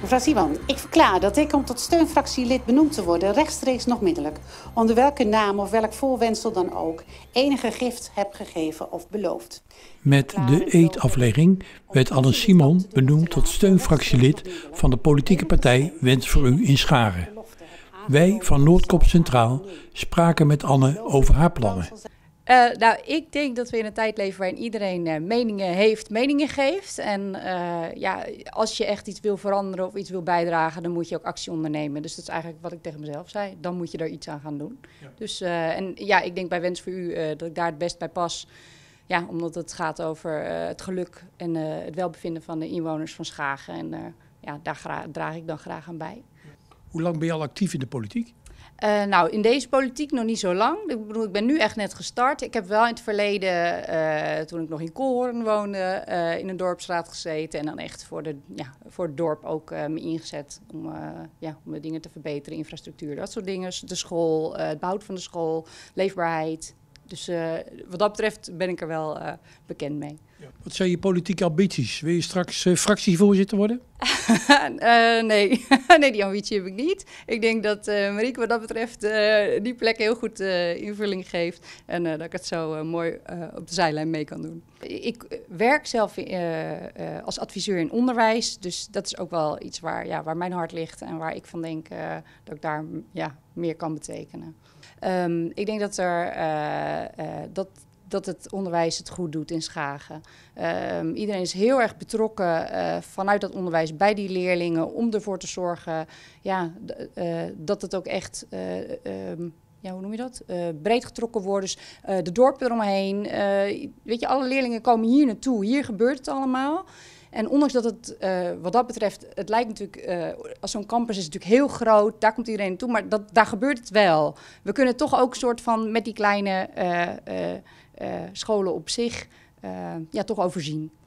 Mevrouw Simon, ik verklaar dat ik om tot steunfractielid benoemd te worden... rechtstreeks nog middelijk, onder welke naam of welk voorwensel dan ook... enige gift heb gegeven of beloofd. Met de eetaflegging werd Anne Simon benoemd tot steunfractielid... van de politieke partij Wens voor U in Scharen. Wij van Noordkop Centraal spraken met Anne over haar plannen... Eh, nou, ik denk dat we in een tijd leven waarin iedereen eh, meningen heeft, meningen geeft. En eh, ja, als je echt iets wil veranderen of iets wil bijdragen, dan moet je ook actie ondernemen. Dus dat is eigenlijk wat ik tegen mezelf zei. Dan moet je daar iets aan gaan doen. Dus en ja, ik denk bij Wens voor U dat ik daar het best bij pas. Ja, omdat het gaat over het geluk en het welbevinden van de inwoners van Schagen. En ja, daar draag ik dan graag aan bij. Hoe lang ben je al actief in de politiek? Eh, nou, in deze politiek nog niet zo lang. Ik bedoel, ik ben nu echt net gestart. Ik heb wel in het verleden, eh, toen ik nog in Koolhoorn woonde, eh, in een dorpsraad gezeten. En dan echt voor, de, ja, voor het dorp ook me ingezet om, ja, om de dingen te verbeteren. Infrastructuur, dat soort dingen. De school, het bouwen van de school, leefbaarheid. Dus wat dat betreft ben ik er wel bekend mee. Ja. Wat zijn je politieke ambities? Wil je straks fractievoorzitter worden? Eh, nee. nee, die ambitie heb ik niet. Ik denk dat eh, Marieke wat dat betreft eh, die plek heel goed invulling geeft. En dat ik het zo mooi op de zijlijn mee kan doen. Ik werk zelf als adviseur in onderwijs. Dus dat is ook wel iets waar, ja, waar mijn hart ligt. En waar ik van denk dat ik daar ja, meer kan betekenen. Ehm, ik denk dat, er, dat dat het onderwijs het goed doet in Schagen. Ehm, iedereen is heel erg betrokken eh, vanuit dat onderwijs bij die leerlingen om ervoor te zorgen ja, eh, dat het ook echt. Eh, ehm, ja, hoe noem je dat? breed getrokken wordt. Dus de dorpen eromheen. weet je, alle leerlingen komen hier naartoe. Hier gebeurt het allemaal. En ondanks dat het eh, wat dat betreft, het lijkt natuurlijk, eh, als zo'n campus is natuurlijk heel groot, daar komt iedereen naartoe, maar dat, daar gebeurt het wel. We kunnen toch ook soort van met die kleine eh, scholen op zich ja, toch overzien.